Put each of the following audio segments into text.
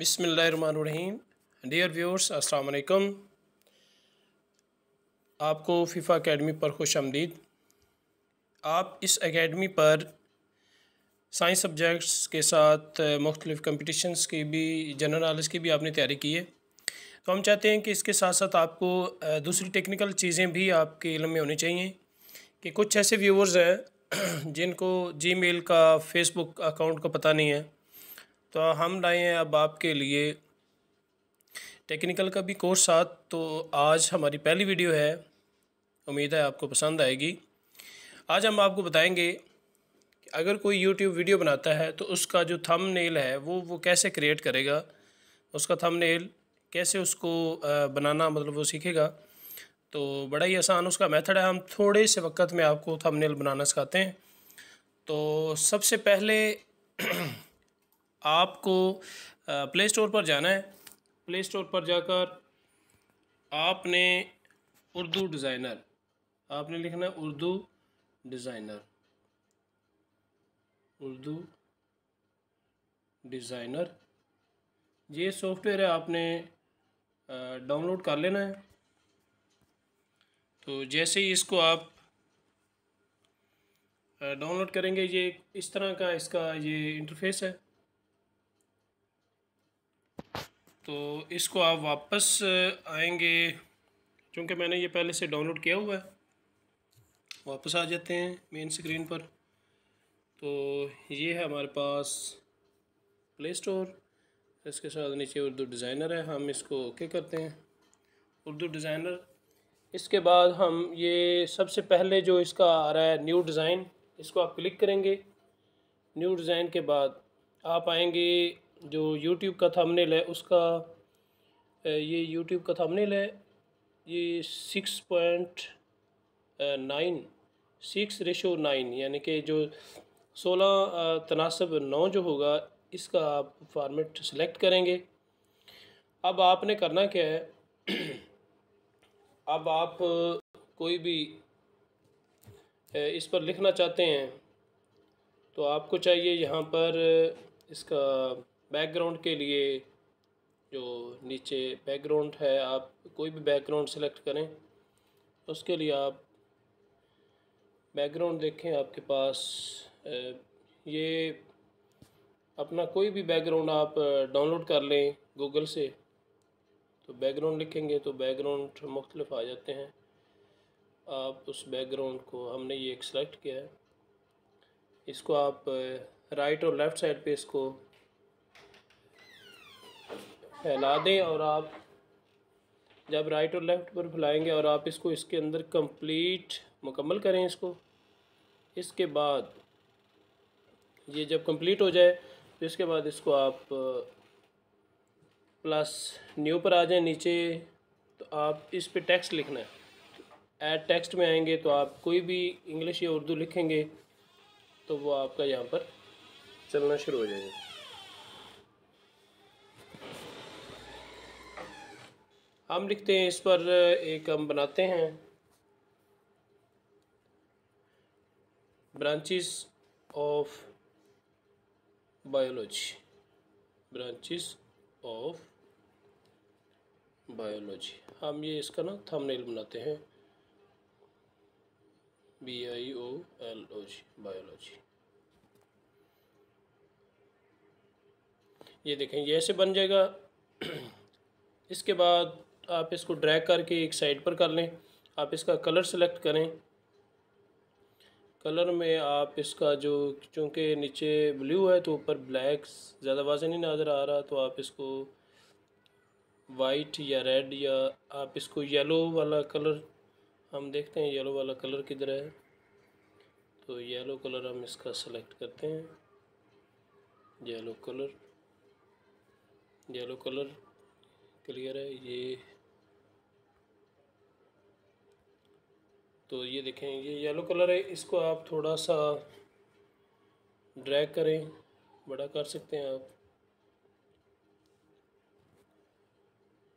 बिसमीम dear viewers अस्सलाम वालेकुम आपको फिफा एकेडमी पर खुश आमदीद आप इस एकेडमी पर साइंस सब्जेक्ट्स के साथ मुख्तलिफ़ कम्पटिशन्स की भी जनरल नॉलेज की भी आपने तैयारी की है तो हम चाहते हैं कि इसके साथ साथ आपको दूसरी टेक्निकल चीज़ें भी आपके इलम में होनी चाहिए कि कुछ ऐसे व्यूअर्स हैं जिनको जी मेल का फ़ेसबुक अकाउंट का पता नहीं है तो हम लाए हैं अब आपके लिए टेक्निकल का भी कोर्स साथ तो आज हमारी पहली वीडियो है उम्मीद है आपको पसंद आएगी आज हम आपको बताएंगे कि अगर कोई YouTube वीडियो बनाता है तो उसका जो थंबनेल है वो वो कैसे क्रिएट करेगा उसका थंबनेल कैसे उसको बनाना मतलब वो सीखेगा तो बड़ा ही आसान उसका मेथड है हम थोड़े से वक्त में आपको थंबनेल बनाना सिखाते हैं तो सबसे पहले आपको प्ले स्टोर पर जाना है प्ले स्टोर पर जाकर आपने उर्दू डिज़ाइनर आपने लिखना है उर्दू डिज़ाइनर उर्दू डिज़ाइनर ये सॉफ्टवेयर है आपने डाउनलोड कर लेना है तो जैसे ही इसको आप डाउनलोड करेंगे ये इस तरह का इसका ये इंटरफेस है तो इसको आप वापस आएंगे क्योंकि मैंने ये पहले से डाउनलोड किया हुआ है वापस आ जाते हैं मेन स्क्रीन पर तो ये है हमारे पास प्ले स्टोर इसके साथ नीचे उर्दू डिज़ाइनर है हम इसको ओके करते हैं उर्दू डिज़ाइनर इसके बाद हम ये सबसे पहले जो इसका आ रहा है न्यू डिज़ाइन इसको आप क्लिक करेंगे न्यू डिज़ाइन के बाद आप आएंगे जो यूट्यूब का थंबनेल है उसका ये यूट्यूब का थंबनेल है ये six point nine six ratio nine यानी कि जो सोलह तनासब नौ जो होगा इसका आप फॉर्मेट सेलेक्ट करेंगे अब आपने करना क्या है अब आप कोई भी इस पर लिखना चाहते हैं तो आपको चाहिए यहाँ पर इसका बैकग्राउंड के लिए जो नीचे बैकग्राउंड है आप कोई भी बैकग्राउंड सेलेक्ट करें उसके लिए आप बैकग्राउंड देखें आपके पास ये अपना कोई भी बैकग्राउंड आप डाउनलोड कर लें गूगल से तो बैकग्राउंड लिखेंगे तो बैकग्राउंड मुख्तलिफ आ जाते हैं आप उस बैकग्राउंड को हमने ये एक सेलेक्ट किया है इसको आप राइट और लेफ़्ट साइड पे इसको फैला दें और आप जब राइट और लेफ़्ट पर फैलाएंगे और आप इसको इसके अंदर कंप्लीट मुकम्मल करें इसको इसके बाद ये जब कंप्लीट हो जाए तो इसके बाद इसको आप प्लस न्यू पर आ जाए नीचे तो आप इस पे टेक्स्ट लिखना है एड टेक्स्ट में आएंगे तो आप कोई भी इंग्लिश या उर्दू लिखेंगे तो वो आपका यहाँ पर चलना शुरू हो जाएगा हम लिखते हैं इस पर एक हम बनाते हैं branches of biology branches of biology हम ये इसका ना थंबनेल बनाते हैं B I O L O G biology ये देखें ये ऐसे बन जाएगा इसके बाद आप इसको ड्रैग करके एक साइड पर कर लें आप इसका कलर सेलेक्ट करें कलर में आप इसका जो चूँकि नीचे ब्लू है तो ऊपर ब्लैक ज़्यादा वाजह नहीं नज़र आ रहा तो आप इसको वाइट या रेड या आप इसको येलो वाला कलर हम देखते हैं येलो वाला कलर किधर है तो येलो कलर हम इसका सेलेक्ट करते हैं yellow colour yellow colour clear है ये तो ये देखें ये येलो कलर है इसको आप थोड़ा सा ड्रैग करें बड़ा कर सकते हैं आप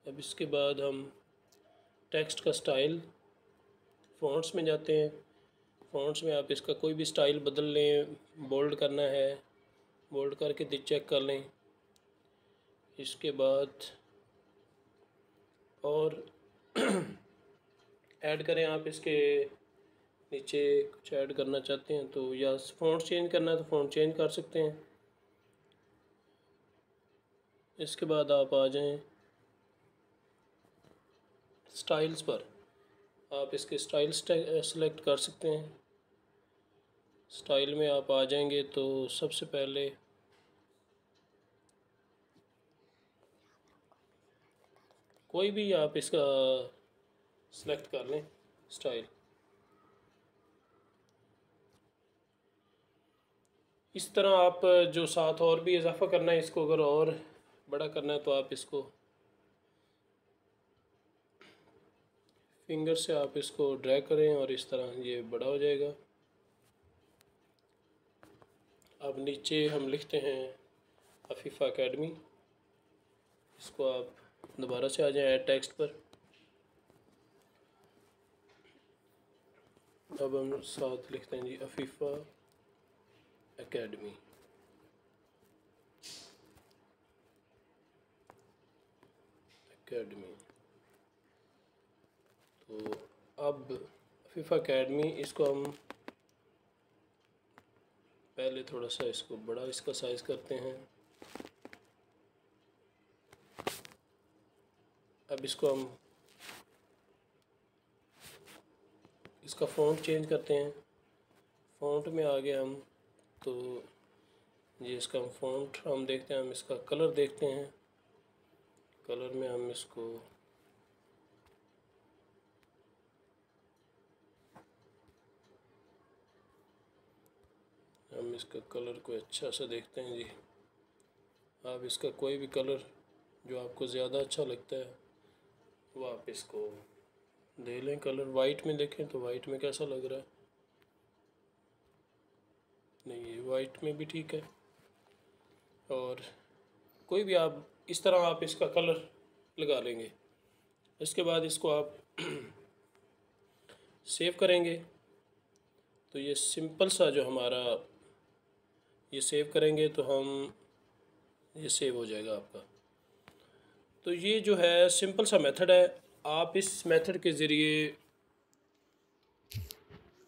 अब इसके बाद हम टेक्स्ट का स्टाइल फ़ॉन्ट्स में जाते हैं फ़ॉन्ट्स में आप इसका कोई भी स्टाइल बदल लें बोल्ड करना है बोल्ड करके दिख चेक कर लें इसके बाद और ऐड करें आप इसके नीचे कुछ ऐड करना चाहते हैं तो या फ़ॉन्ट चेंज करना है तो फ़ॉन्ट चेंज कर सकते हैं इसके बाद आप आ जाएं स्टाइल्स पर आप इसके स्टाइल सेलेक्ट कर सकते हैं स्टाइल में आप आ जाएंगे तो सबसे पहले कोई भी आप इसका सेलेक्ट कर लें स्टाइल इस तरह आप जो साथ और भी इजाफा करना है इसको अगर और बड़ा करना है तो आप इसको फिंगर से आप इसको ड्रैग करें और इस तरह ये बड़ा हो जाएगा अब नीचे हम लिखते हैं अफीफ़ा एकेडमी इसको आप दोबारा से आ जाएं ऐड टेक्स्ट पर अब हम साथ लिखते हैं जी अफीफा एकेडमी एकेडमी तो अब फीफा एकेडमी इसको हम पहले थोड़ा सा इसको बड़ा इसका साइज करते हैं अब इसको हम इसका फ़ॉन्ट चेंज करते हैं फ़ॉन्ट में आ गए हम तो ये इसका हम फ़ॉन्ट हम देखते हैं हम इसका कलर देखते हैं कलर में हम इसको हम इसका कलर को अच्छा सा देखते हैं जी आप इसका कोई भी कलर जो आपको ज़्यादा अच्छा लगता है वो आप इसको दे लें कलर वाइट में देखें तो वाइट में कैसा लग रहा है नहीं ये वाइट में भी ठीक है और कोई भी आप इस तरह आप इसका कलर लगा लेंगे इसके बाद इसको आप सेव करेंगे तो ये सिंपल सा जो हमारा ये सेव करेंगे तो हम ये सेव हो जाएगा आपका तो ये जो है सिंपल सा मेथड है आप इस मेथड के ज़रिए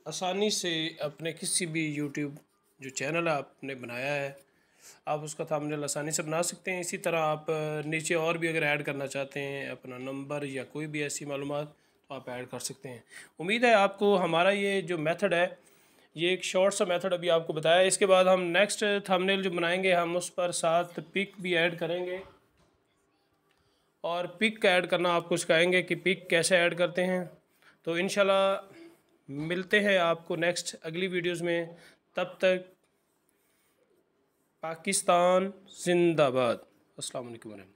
आसानी से अपने किसी भी यूट्यूब जो चैनल आपने बनाया है आप उसका थामनेल आसानी से बना सकते हैं इसी तरह आप नीचे और भी अगर ऐड करना चाहते हैं अपना नंबर या कोई भी ऐसी मालूम तो आप ऐड कर सकते हैं उम्मीद है आपको हमारा ये जो मेथड है ये एक शॉर्ट सा मेथड अभी आपको बताया इसके बाद हम नेक्स्ट थंबनेल जो बनाएंगे हम उस पर साथ पिक भी ऐड करेंगे और पिक का ऐड करना आपको सिखाएंगे कि पिक कैसे ऐड करते हैं तो इन मिलते हैं आपको नेक्स्ट अगली वीडियोस में तब तक पाकिस्तान जिंदाबाद अस्सलाम वालेकुम